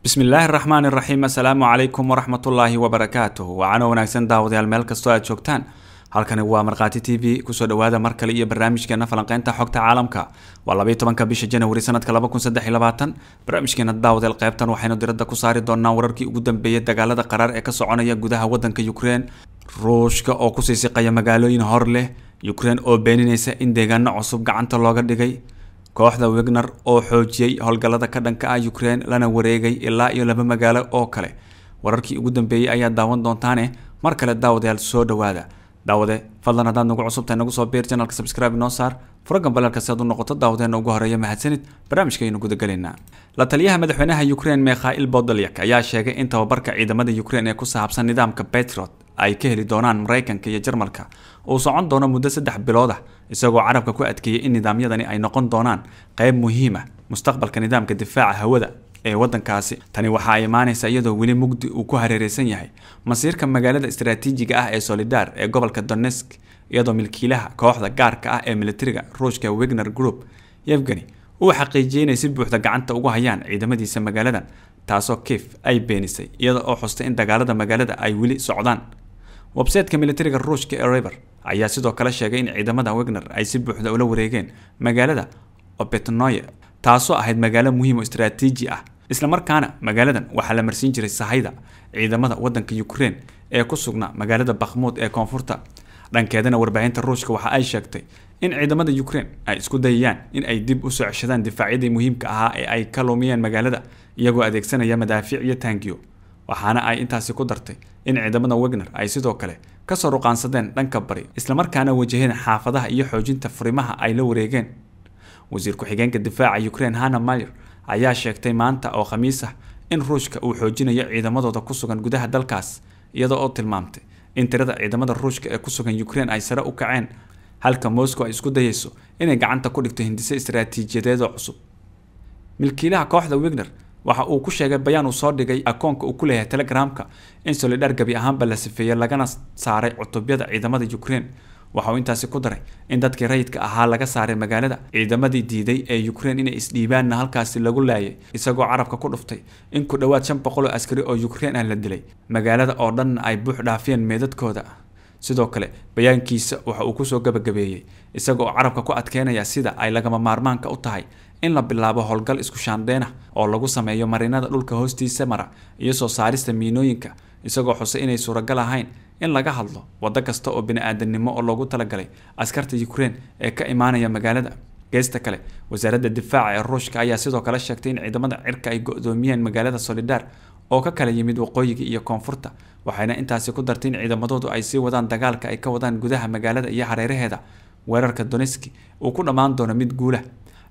bismi illaahi raxmaan iraxiim assalaamu calaykum waraxmatullaahi wabarakaatuh waa cano wanaagsan daawadayaal meel kastoo aad joogtaan halkani waa markhaati t v kusoo dhawaada mar kale iyo barnaamijkeena falanqeynta xogta caalamka waa labaiy tobanka bisha janawari sanadka laba kun saddex iyo labaatan barnaamijkeena daawadayaal qaybtan waxaynu diradda ku saari doonaa wararkii ugu dambeeyay dagaalada qaraar ee ka soconaya gudaha waddanka ukrein ruushka oo kusii siqaya magaalooyin hor leh yukrain oo beeninaysa in deegaano cusub gacanta looga dhigay kooxda wegner oo xoojiyey howlgallada ka dhanka ah ukraine lana wareegay ilaa iyo laba magaalo oo kale wararkii ugu dambeeyey ayaa daawan doontaane mar kale daawadayaal soo dhawaada daawade fadlan haddaad nagu cusubtahay nagu soo biir janalka sabscribe noo saar furagan si aad u noqoto daawadeena ugu horeeya mahadsanid barnaamijkaynu gudagalaynaa la taliyaha madaxweynaha ukraine mikhail bodolyak ayaa sheegay in tababarka ciidamada ukraine ee ku saabsan nidaamka betrot ay ka heli doonaan maraykanka iyo jarmalka uu socon doono muddo saddex bilood ah isagoo carabka ku adkeeyey in nidaamyadani ay noqon doonaan qayb muhiima ah, mustaqbalka nidaamka difaaca hawada ee wadankaasi tani waxaa imaanaysa iyadoo weli mugdi uu ku hareereysan yahay masiirka magaalada istaraatiijiga ah ee solidar ee gobolka donesk iyadoo milkiilaha kooxda gaarka ah ee militariga ruushka wegner group yevgeni uu xaqiijiyey inay si buuxda gacanta ugu hayaan ciidamadiisa magaaladan taasoo kif ay beenisay iyada oo xustay in dagaalada magaalada ay weli socdaan websayteka militariga ruushka ee river ayaa sidoo kale sheegay in ciidamada wegner ay si buuxda ula wareegeen magaalada opetnoye taasoo ahayd magaalo muhiim oo istraatiiji ah islamarkaana magaaladan waxaa la marsiin jiray sahayda ciidamada wadanka ukrein ee ku sugnaa magaalada bakhmuud ee koonfurta dhankeedana warbaahinta ruushka waxa ay sheegtay in ciidamada ukrein ay isku dayayaan in ay dib u soo ceshadaan difaacyadii muhiimka ahaa ee ay ka lumiyeen magaalada iyagoo adeegsanaya madaafiic iyo taangiyo waxaana ay intaasi ku dartay in ciidamada wagner ay sidoo kale ka soo ruqaansadeen dhanka bari islamarkaana wajaheen xaafadaha iyo xoojinta furimaha ay la wareegeen wasiir ku-xigeenka difaaca ukrein hana mayer ayaa sheegtay maanta oo khamiis ah in ruushka uu xoojinayo ciidamadooda ku sugan gudaha dalkaas iyada oo tilmaamtay in tirada ciidamada ruushka ee ku sugan ukraine ay sare u kaceen halka moscow ay isku dayeyso inay gacanta ku dhigto hindise istaraatiijiyadeedoo cusub milkiilaha kooxda wegner waxa uu ku sheegay bayaan uu soo dhigay akoonka uu ku leeyahay telegramka in solidar gebi ahaanba la sifeeyey lagana saaray cutubyada ciidamada ukraine waxa uu intaasi ku daray in dadkii rayidka ahaa laga saaray magaalada ciidamadii diiday ee ukraine inay isdhiibaanna halkaasi lagu laayay isagoo carabka ku dhuftay in ku dhowaad shan boqol oo askari oo ukraine ah la dilay magaalada oo dhanna ay buux dhaafiyeen meedadkooda sidoo kale bayaankiisa waxa uu kusoo gabagabeeyey isaga carabka ku adkeynaya sida ay lagama maarmaanka u tahay in la bilaabo howlgal isku shaandeyna ah oo lagu sameeyo marinada dhulka hoostiisa mara iyo soo saarista miinooyinka isagoo xusay inay suuragal ahayn in laga hadlo waddo kasta oo bini-aadamnimo oo loogu talagalay askarta ukrein ee ka imaanaya magaalada geesta kale wasaaradda difaaca ee ruushka ayaa sidoo kale sheegtay in ciidamada cirka ay go-doomiyeen magaalada solidaar oo ka kala yimid waqooyiga iyo koonfurta waxayna intaasi ku dartay in ciidamadoodu ay sii wadaan dagaalka ay ka wadaan gudaha magaalada iyo hareeraheeda weerarka doneski uu ku dhammaan doono mid guulah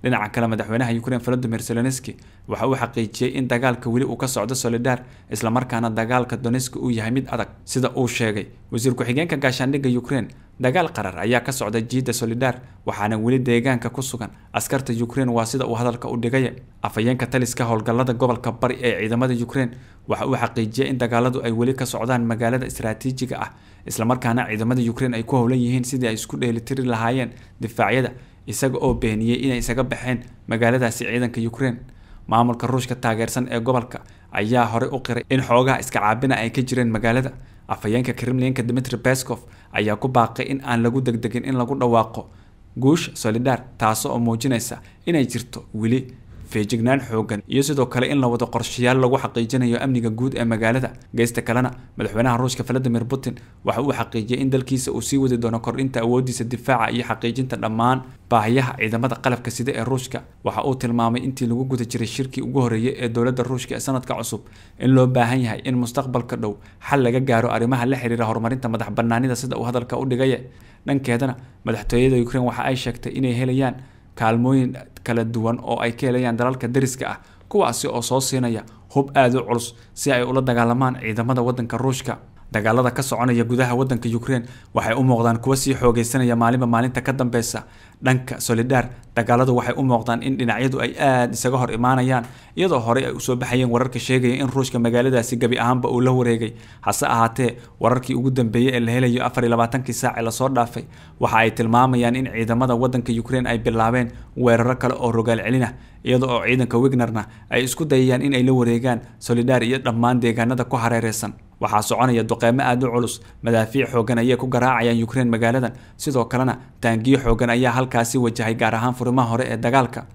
dhinaca kale madaxweynaha ukraine volodimir zelenski waxa uu xaqiijiyey in dagaalka weli uu ka socdo solidar islamarkaana dagaalka donetski uu yahay mid adag sida uu sheegay wasiir ku-xigeenka gaashaandhigga ukraine dagaal qarar ayaa ka socda jiidda solidar waxaana weli deegaanka ku sugan askarta ukraine waa sida uu hadalka u dhigay afhayeenka taliska howlgallada gobolka bari ee ciidamada ukraine waxa uu xaqiijiyey in dagaaladu ay weli ka socdaan magaalada istaraatiijiga ah islamarkaana ciidamada ukraine ay ku howlan yihiin sidii ay isku dheelitiri lahaayeen difaacyada isaga oo beeniyey inay isaga baxeen magaaladaasi ciidanka ukrein maamulka ruushka taageersan ee gobolka ayaa horey u qiray in xoogaha iska caabina ay ka jireen magaalada afhayeenka kremlinka dmitri beskov ayaa ku baaqay in aan lagu degdegin in lagu dhawaaqo guush solidar taas oo muujinaysa inay jirto weli feejignaan xoogan iyo sidoo kale in la wado qorshayaal lagu xaqiijinayo amniga guud ee magaalada geysta kalena madaxweynaha ruushka valadimir putin waxa uu xaqiijiyay in dalkiisa uu sii wadi doono kordhinta awooddiisa difaaca iyo xaqiijinta dhammaan baahiyaha ciidamada qalabka sida ee ruushka waxa uu tilmaamay intii lagu guda jiray shirkii ugu horreeyay ee dowladda ruushka ee sanadka cusub in loo baahan yahay in mustaqbalka dhow xal laga gaaro arrimaha la xiriira horumarinta madax bannaanida sida uu hadalka u dhigaye dhankeedana madaxtooyada ukraine waxa ay sheegtay inay helayaan kaalmooyin kala duwan oo ay ka helayaan dalalka dariska ah kuwaasi oo soo siinaya hub aada u culus si ay ula dagaalamaan ciidamada waddanka ruushka dagaalada ka soconaya gudaha waddanka Ukraine waxay u muuqdaan kuwa sii xoogaysanaya maalinba maalinta ka dambeysa dhanka solidaar dagaaladu waxay u muuqdaan in dhinacyadu ay aad isaga hor imaanayaan iyadoo horey ay u soo baxayeen wararka sheegaya in ruushka magaaladaasi gabi ahaanba uu la wareegay hase ahaatee wararkii ugu dambeeyey ee la helayo afar iyo labaatankii saaci lasoo dhaafay waxa ay tilmaamayaan in ciidamada waddanka Ukraine ay bilaabeen weeraro kale oo rogaal celinah iyada oo ciidanka Wagnerna ay isku dayayaan in ay la wareegaan solidaar iyo dhammaan deegaanada ku hareereysan waxaa soconaya duqeymo aada u culus madaafiic xoogan ayay ku garaacayaan ukraine magaaladan sidoo kalena taangiyo xoogan ayaa halkaasi wajahay gaar ahaan furimaha hore ee dagaalka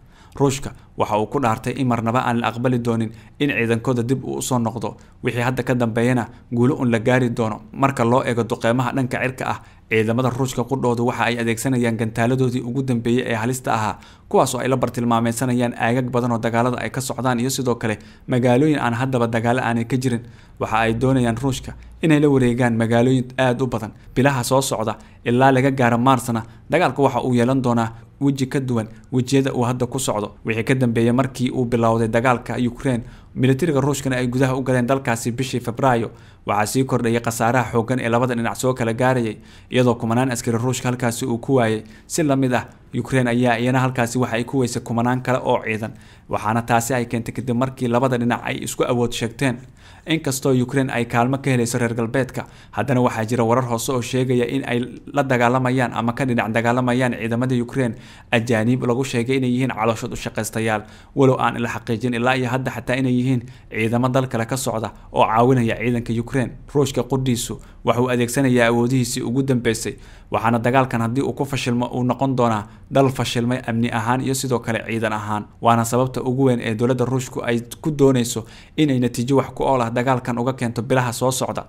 ruushka waxa uu ku dhaartay in marnaba aan la aqbali doonin in ciidankooda dib uu usoo noqdo wixii hadda ka dambeeyana guulo un la gaari doono marka loo eego duqeymaha dhanka cirka ah ciidamada ruushka qudhoodu waxa ay adeegsanayaan gantaaladoodii ugu dambeeyey ee halista ahaa kuwaasoo ay la bartilmaameysanayaan aagag badan oo dagaalada ay ka socdaan iyo sidoo kale magaalooyin aan haddaba dagaalo aanay ka jirin waxa ay doonayaan ruushka inay la wareegaan magaalooyin aad u badan bilaha soo socda ilaa laga gaaro maarsna dagaalku waxa uu yeelan doonaa weji ka duwan wejiyada uu hadda ku socdo wixii ka dambeeyay markii uu bilowday dagaalka ukraine militariga ruushkana ay gudaha u galeen dalkaasi bishii febraayo waxaa sii kordhayay khasaaraha xooggan ee labada dhinac soo kala gaarayay iyadoo kumanaan askari ruushka halkaasi uu ku waayay si la mid ah ukraine ayaa iyana halkaasi waxa ay ku weysay kumanaan kale oo ciidan waxaana taasi ay keentay kadib markii labada dhinac ay isku awood sheegteen inkastoo ukrein ay kaalmo ka helayso reer galbeedka haddana waxaa jira warar hoose oo sheegaya in ay la dagaalamayaan ama ka dhinac dagaalamayaan ciidamada ukrein ajaaniib lagu sheegay inay yihiin calooshood u shaqaystayaal walow aan la xaqiijin ilaa iyo hadda xataa inay yihiin ciidamo dal kale ka socda oo caawinaya ciidanka ukrein ruushka qudhiisu waxa adeegsanayaa awoodihiisii ugu dambeysay waxaana dagaalkan haddii uu ku fashilmo uu noqon doonaa dal fashilmay amni ahaan iyo sidoo kale ciidan ahaan waana sababta ugu weyn ee dowladda ruushku ay ku doonayso inay natiijo wax ku ool ah dagaalkan uga keento bilaha soo socda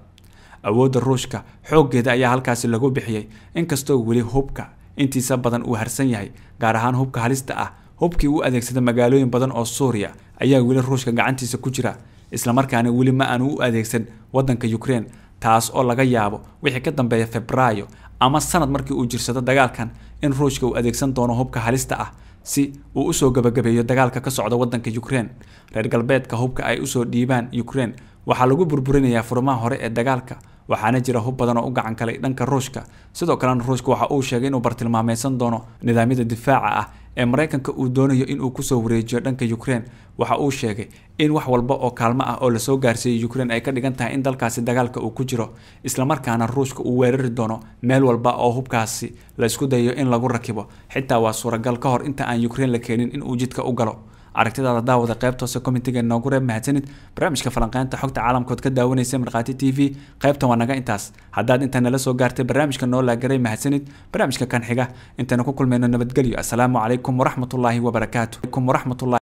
awoodda ruushka xooggeeda ayaa halkaasi lagu bixiyey inkastoo weli hubka intiisa badan uu harsan yahay gaar ahaan hubka halista ah hubkii u adeegsada magaalooyin badan oo suuriya ayaa weli ruushka gacantiisa ku jira isla markaana weli ma aanu u adeegsan waddanka ukraine taas oo laga yaabo wixii ka dambeeya febraayo ama sanad markii uu jirsado dagaalkan in ruushka uu adeegsan doono hubka halista ah si uu usoo gabagabeeyo dagaalka ka socda wadanka yukrein reer galbeedka hubka ay usoo dhiibaan yukrein waxaa lagu burburinayaa furmaha hore ee dagaalka waxaana jira hub badan oo u gacan galay dhanka ruushka sidoo kalena ruushka waxa uu sheegay inuu bartilmaameysan doono nidaamyada difaaca ah ee maraykanka uu doonayo inuu kusoo wareejiyo dhanka ukraine waxa uu sheegay in wax walba oo kaalmo ah oo lasoo gaarsiiyey ukraine ay ka dhigan tahay in dalkaasi dagaalka uu ku jiro islamarkaana ruushka uu weerari doono meel walba oo hubkaasi la isku dayo in lagu rakibo xitaa waa suuragal ka hor inta aan ukraine la keenin inuu jidka u galo aragtidaada daawada qaybta hoose komitiga noogu reeb mahadsanid barnaamijka falanqaynta xogta caalamkood ka daawanaysa markhaati t v qaybtan waa naga intaas haddaad intaa nala soo gaartay barnaamijka noo laagaray mahadsanid barnaamijka kan xiga intaynu ku kulmayno nabadgelyo assalaamu calaykum waraxmatullaahi wabarakaatu waraxmatullahi